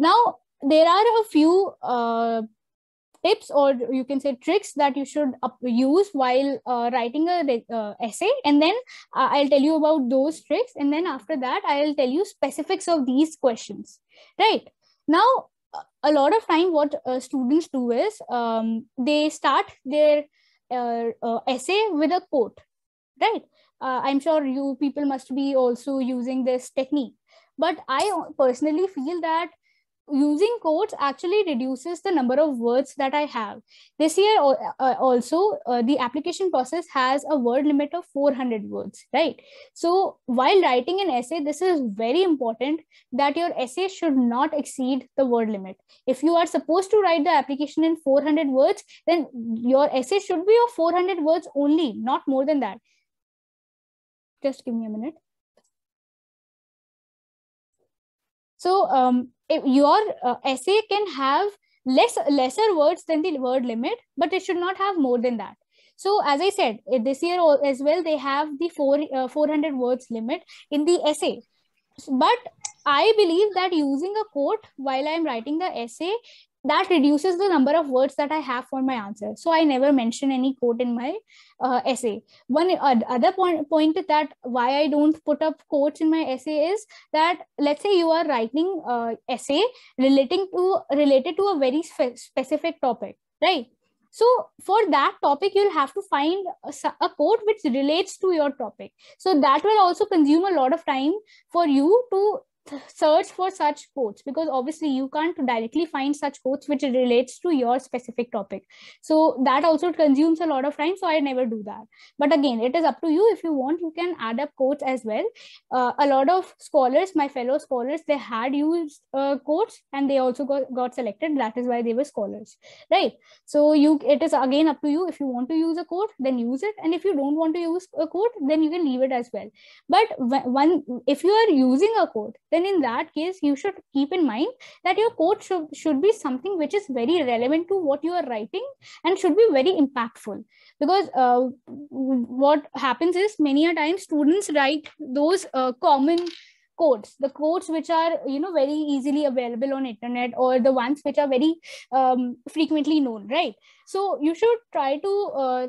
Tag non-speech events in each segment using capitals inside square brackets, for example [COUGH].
Now, there are a few uh, tips or you can say tricks that you should use while uh, writing a uh, essay and then uh, i'll tell you about those tricks and then after that i'll tell you specifics of these questions right now a lot of time what uh, students do is um, they start their uh, uh, essay with a quote right i'm sure you people must be also using this technique but i personally feel that using quotes actually reduces the number of words that I have. This year uh, uh, also, uh, the application process has a word limit of 400 words, right? So while writing an essay, this is very important that your essay should not exceed the word limit. If you are supposed to write the application in 400 words, then your essay should be of 400 words only, not more than that. Just give me a minute. So um, your uh, essay can have less lesser words than the word limit, but it should not have more than that. So as I said, eh, this year as well, they have the four, uh, 400 words limit in the essay. But I believe that using a quote while I'm writing the essay that reduces the number of words that I have for my answer. So I never mention any quote in my uh, essay. One uh, other point, point that why I don't put up quotes in my essay is that let's say you are writing uh, essay relating to related to a very spe specific topic, right? So for that topic, you'll have to find a, a quote which relates to your topic. So that will also consume a lot of time for you to search for such quotes because obviously you can't directly find such quotes which relates to your specific topic so that also consumes a lot of time so i never do that but again it is up to you if you want you can add up quotes as well uh, a lot of scholars my fellow scholars they had used uh, quotes and they also got, got selected that is why they were scholars right so you it is again up to you if you want to use a quote then use it and if you don't want to use a quote then you can leave it as well but when, when if you are using a quote then in that case you should keep in mind that your quote should, should be something which is very relevant to what you are writing and should be very impactful because uh, what happens is many a time students write those uh, common quotes the quotes which are you know very easily available on internet or the ones which are very um, frequently known right so you should try to uh,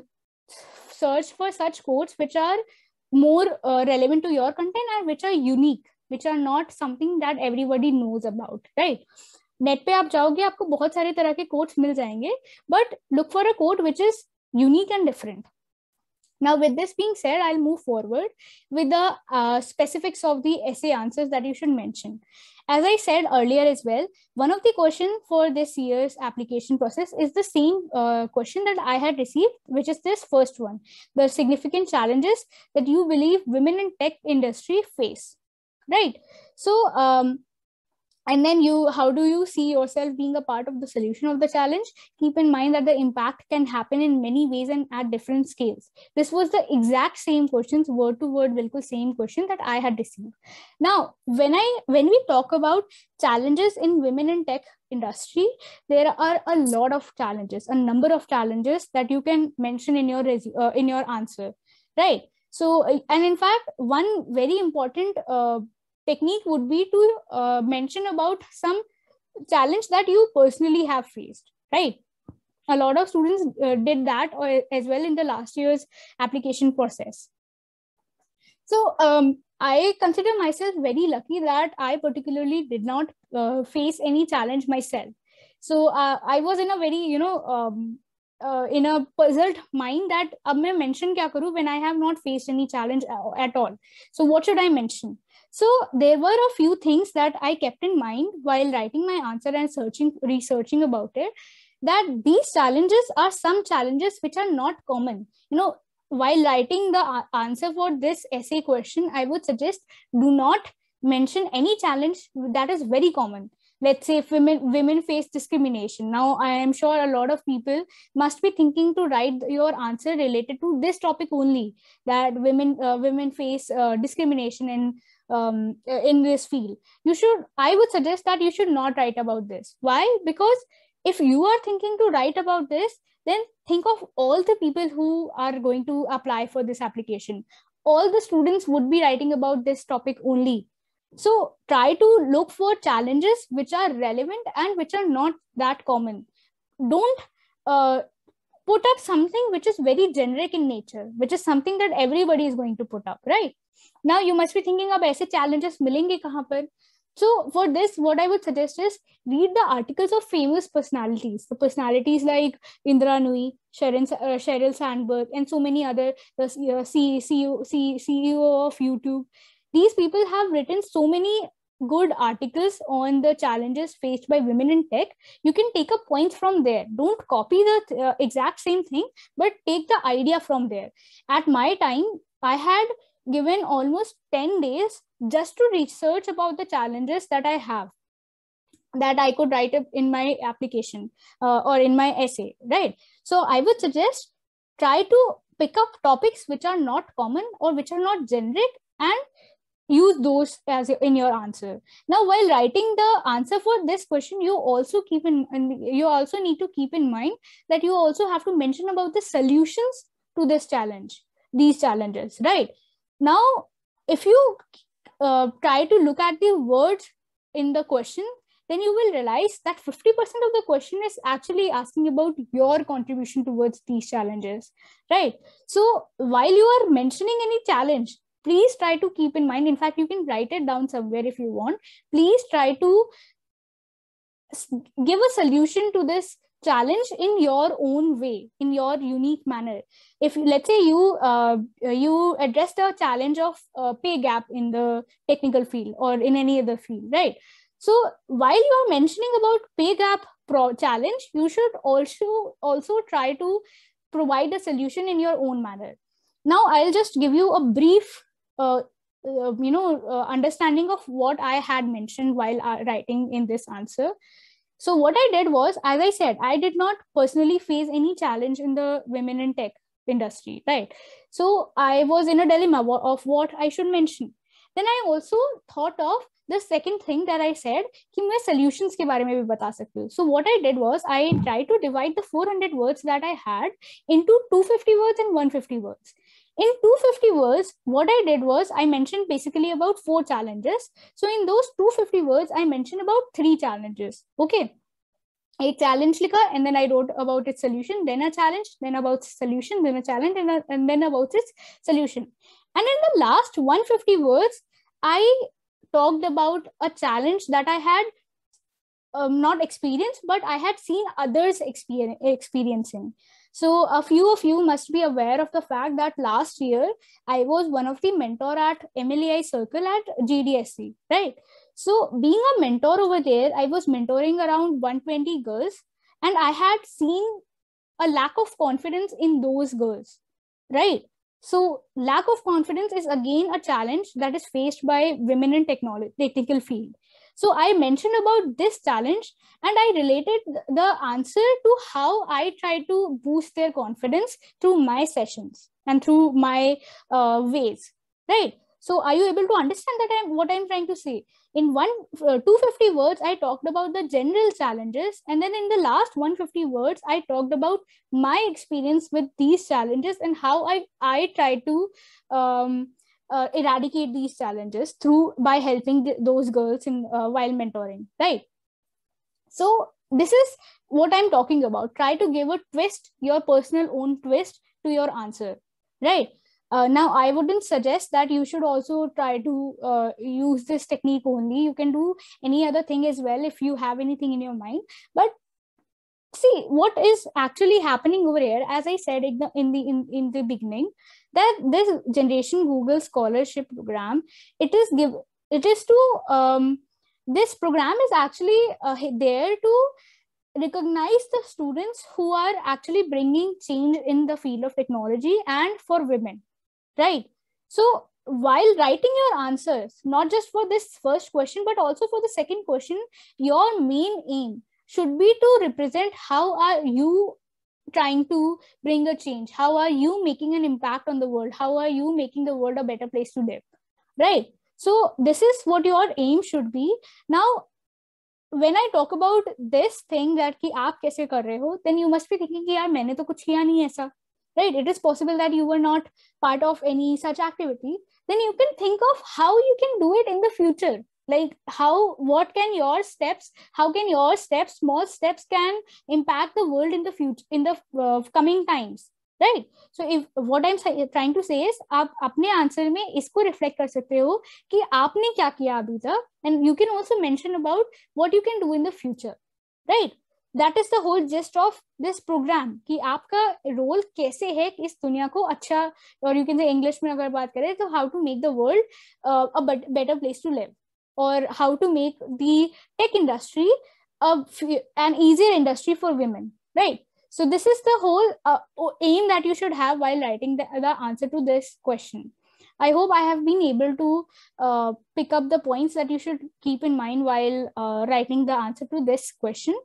search for such quotes which are more uh, relevant to your content and which are unique which are not something that everybody knows about, right? Net पे आप जाओगे आपको बहुत सारे तरह के quotes मिल जाएंगे but look for a quote which is unique and different Now, with this being said, I'll move forward with the uh, specifics of the essay answers that you should mention. As I said earlier as well, one of the questions for this year's application process is the same uh, question that I had received, which is this first one, the significant challenges that you believe women in tech industry face right so um, and then you how do you see yourself being a part of the solution of the challenge keep in mind that the impact can happen in many ways and at different scales this was the exact same questions word to word bilkul same question that i had received now when i when we talk about challenges in women in tech industry there are a lot of challenges a number of challenges that you can mention in your resu- uh, in your answer right so uh, and in fact one very important uh, technique would be to uh, mention about some challenge that you personally have faced right a lot of students uh, did that or, uh, as well in the last year's application process so um, i consider myself very lucky that i particularly did not uh, face any challenge myself so uh, i was in a very you know um, uh, in a puzzled mind that ab main mention kya karu when i have not faced any challenge uh, at all so what should i mention so there were a few things that I kept in mind while writing my answer and searching, researching about it, that these challenges are some challenges which are not common. You know, while writing the answer for this essay question, I would suggest do not mention any challenge that is very common let's say if women women face discrimination now i am sure a lot of people must be thinking to write your answer related to this topic only that women uh, women face uh, discrimination in um, uh, in this field you should i would suggest that you should not write about this why because if you are thinking to write about this then think of all the people who are going to apply for this application all the students would be writing about this topic only so try to look for challenges which are relevant and which are not that common don't uh, put up something which is very generic in nature which is something that everybody is going to put up right now you must be thinking ab aise challenges milenge kahan par so for this what i would suggest is read the articles of famous personalities the personalities like indra nui Sharon, uh, sandberg and so many other the uh, CEO, ceo of youtube these people have written so many good articles on the challenges faced by women in tech you can take up points from there don't copy the uh, exact same thing but take the idea from there at my time i had given almost 10 days just to research about the challenges that I have that I could write up in my application uh, or in my essay, right? So I would suggest try to pick up topics which are not common or which are not generic and use those as in your answer. Now, while writing the answer for this question, you also keep in you also need to keep in mind that you also have to mention about the solutions to this challenge, these challenges, right? now if you uh, try to look at the words in the question then you will realize that 50% of the question is actually asking about your contribution towards these challenges right so while you are mentioning any challenge please try to keep in mind in fact you can write it down somewhere if you want please try to give a solution to this challenge in your own way in your unique manner if let's say you uh, you addressed a challenge of uh, pay gap in the technical field or in any other field right so while you are mentioning about pay gap pro- challenge you should also also try to provide a solution in your own manner now i'll just give you a brief uh, uh you know uh, understanding of what i had mentioned while uh, writing in this answer so what I did was, as I said, I did not personally face any challenge in the women in tech industry, right? So I was in a dilemma of what I should mention. Then I also thought of the second thing that I said कि मैं solutions के बारे में भी बता सकती हूँ. So what I did was I tried to divide the 400 words that I had into 250 words and 150 words. In 250 words, what I did was I mentioned basically about four challenges. So in those 250 words, I mentioned about three challenges. Okay. A challenge liquor, and then I wrote about its solution, then a challenge, then about solution, then a challenge, and, a, uh, and then about its solution. And in the last 150 words, I talked about a challenge that I had um, not experienced, but I had seen others experience, experiencing. So a few of you must be aware of the fact that last year I was one of the mentor at MLEI circle at GDSC, right? So being a mentor over there, I was mentoring around 120 girls and I had seen a lack of confidence in those girls, right? So lack of confidence is again a challenge that is faced by women in technology, technical field. So I mentioned about this challenge and I related the answer to how I try to boost their confidence through my sessions and through my uh, ways, right? So are you able to understand that I'm, what I'm trying to say? In one uh, 250 words, I talked about the general challenges, and then in the last 150 words, I talked about my experience with these challenges and how I I try to um, uh, eradicate these challenges through by helping th- those girls in uh, while mentoring right so this is what i'm talking about try to give a twist your personal own twist to your answer right uh, now i wouldn't suggest that you should also try to uh, use this technique only you can do any other thing as well if you have anything in your mind but see what is actually happening over here as i said in the in the in, in the beginning that this generation google scholarship program it is give it is to um, this program is actually uh, there to recognize the students who are actually bringing change in the field of technology and for women right so while writing your answers not just for this first question but also for the second question your main aim should be to represent how are you trying to bring a change how are you making an impact on the world how are you making the world a better place to live right so this is what your aim should be now when i talk about this thing that ki aap kaise kar rahe ho then you must be thinking ki yaar maine to kuch kiya nahi aisa right it is possible that you were not part of any such activity then you can think of how you can do it in the future like how what can your steps how can your steps small steps can impact the world in the future in the uh, coming times right so if what I am trying to say आप अपने answer में इसको reflect कर सकते हो कि आपने क्या किया अभी तक and you can also mention about what you can do in the future right that is the whole gist of this program कि आपका रोल कैसे है कि इस दुनिया को अच्छा और यू कैन से इंग्लिश में अगर बात करें तो how to make the world a better place to live or how to make the tech industry a, an easier industry for women, right? So this is the whole uh, aim that you should have while writing the, the answer to this question. I hope I have been able to uh, pick up the points that you should keep in mind while uh, writing the answer to this question.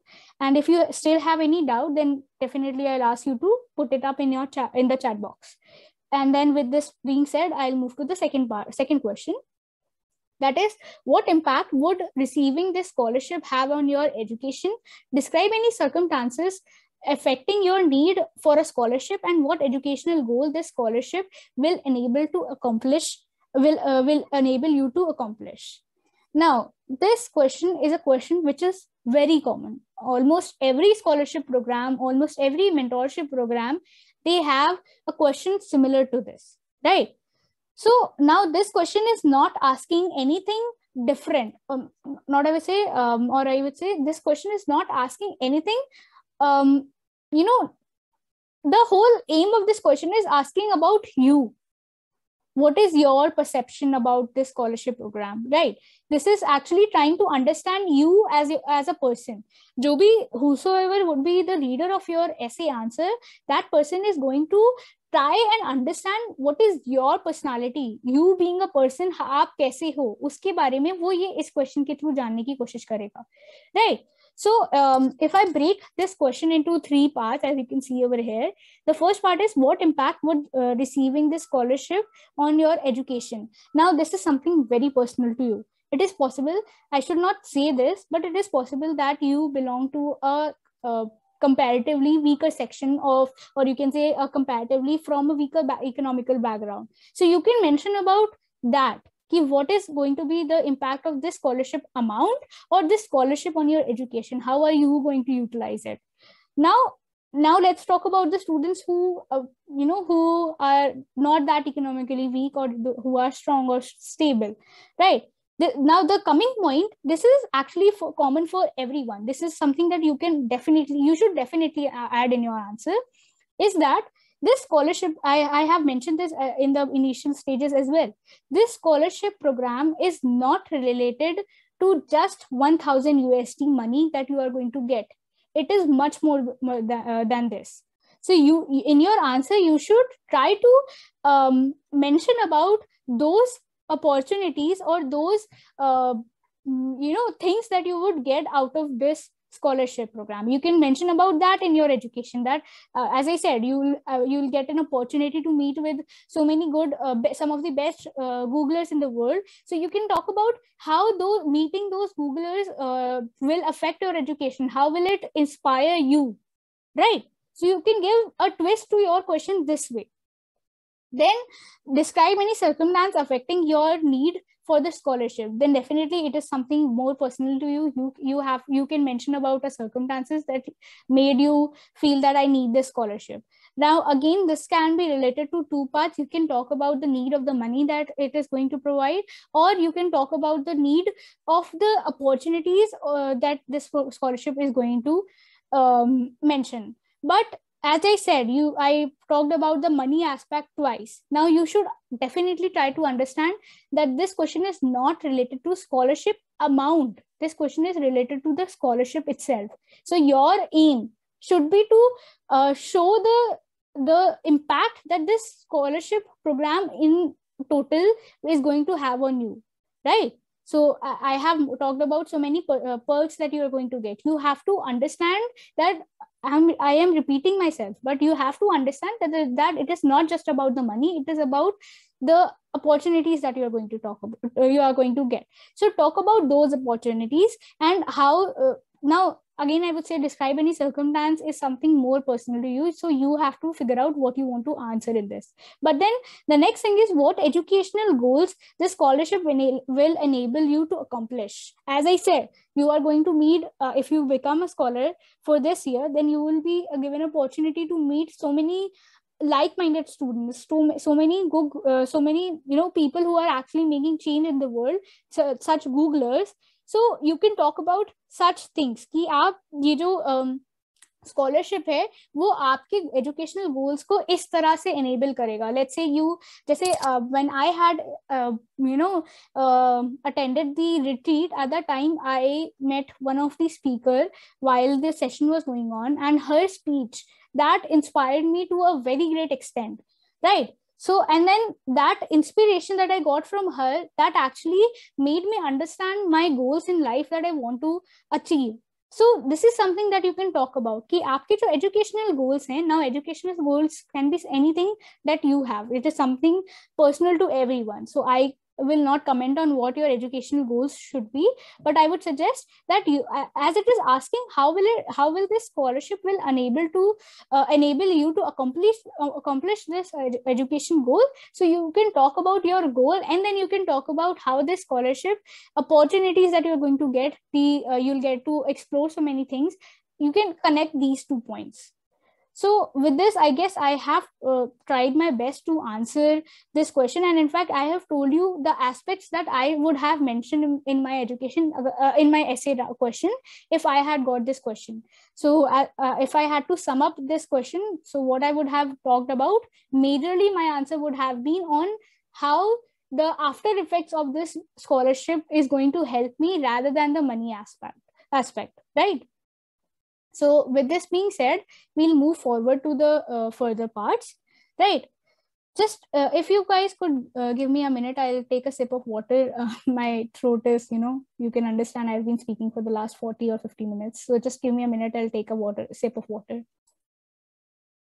And if you still have any doubt, then definitely I'll ask you to put it up in your chat in the chat box. And then with this being said, I'll move to the second part, second question. That is, what impact would receiving this scholarship have on your education? Describe any circumstances affecting your need for a scholarship and what educational goal this scholarship will enable to accomplish will uh, will enable you to accomplish now this question is a question which is very common almost every scholarship program almost every mentorship program they have a question similar to this right so now this question is not asking anything different. Um, not I would say, um, or I would say this question is not asking anything. Um, you know, the whole aim of this question is asking about you. What is your perception about this scholarship program, right? This is actually trying to understand you as a, as a person. Joby, whosoever would be the reader of your essay answer, that person is going to try and understand what is your personality you being a person आप कैसे हो उसके बारे में वो ये इस question के थ्रू जानने की कोशिश करेगा right So um, if I break this question into three parts, as you can see over here, the first part is what impact would uh, receiving this scholarship on your education? Now, this is something very personal to you. It is possible, I should not say this, but it is possible that you belong to a, a uh, comparatively weaker section of or you can say a uh, comparatively from a weaker ba- economical background so you can mention about that ki what is going to be the impact of this scholarship amount or this scholarship on your education how are you going to utilize it now now let's talk about the students who uh, you know who are not that economically weak or who are strong or stable right the, now the coming point, this is actually for, common for everyone. This is something that you can definitely, you should definitely uh, add in your answer, is that this scholarship, I, I have mentioned this uh, in the initial stages as well. This scholarship program is not related to just 1000 USD money that you are going to get. It is much more, more than, uh, than this so you in your answer you should try to um, mention about those opportunities or those uh, mm, you know things that you would get out of this scholarship program you can mention about that in your education that uh, as i said you'll uh, you'll get an opportunity to meet with so many good uh, some of the best uh, googlers in the world so you can talk about how those meeting those googlers uh, will affect your education how will it inspire you right so you can give a twist to your question this way then describe any circumstance affecting your need for the scholarship then definitely it is something more personal to you you you have you can mention about the circumstances that made you feel that i need the scholarship now again this can be related to two parts you can talk about the need of the money that it is going to provide or you can talk about the need of the opportunities uh, that this scholarship is going to um, mention but as I said, you I talked about the money aspect twice. Now you should definitely try to understand that this question is not related to scholarship amount. This question is related to the scholarship itself. So your aim should be to uh, show the the impact that this scholarship program in total is going to have on you, right? so i have talked about so many uh, perks that you are going to get you have to understand that I'm, I am repeating myself, but you have to understand that, that it is not just about the money. It is about the opportunities that you are going to talk about, uh, you are going to get. So talk about those opportunities and how uh, now again i would say describe any circumstance is something more personal to you so you have to figure out what you want to answer in this but then the next thing is what educational goals this scholarship will enable you to accomplish as i said you are going to meet uh, if you become a scholar for this year then you will be uh, given opportunity to meet so many like-minded students so, so many good, uh, so many you know people who are actually making change in the world so, such googlers so you can talk about such things कि आप ये जो scholarship um, है वो आपके educational goals को इस तरह से एनेबल करेगा लेट्स से यू जैसे when I had you know attended the retreat at the time I met one of the speaker while the session was going on and her speech that inspired me to a very great extent right so and then that inspiration that i got from her that actually made me understand my goals in life that i want to achieve so this is something that you can talk about ki aapke jo educational goals hain now educational goals can be anything that you have it is something personal to everyone so i will not comment on what your educational goals should be but i would suggest that you as it is asking how will it how will this scholarship will enable to uh, enable you to accomplish uh, accomplish this ed education goal so you can talk about your goal and then you can talk about how this scholarship opportunities that you're going to get the uh, you'll get to explore so many things you can connect these two points so with this i guess i have uh, tried my best to answer this question and in fact i have told you the aspects that i would have mentioned in, in my education uh, uh in my essay question if i had got this question so uh, uh, if i had to sum up this question so what i would have talked about majorly my answer would have been on how the after effects of this scholarship is going to help me rather than the money aspect aspect right so with this being said, we'll move forward to the uh, further parts, right? Just uh, if you guys could uh, give me a minute, I'll take a sip of water. [LAUGHS] Uh, my throat is, you know, you can understand I've been speaking for the last 40 or 50 minutes. So just give me a minute, I'll take a water sip of water.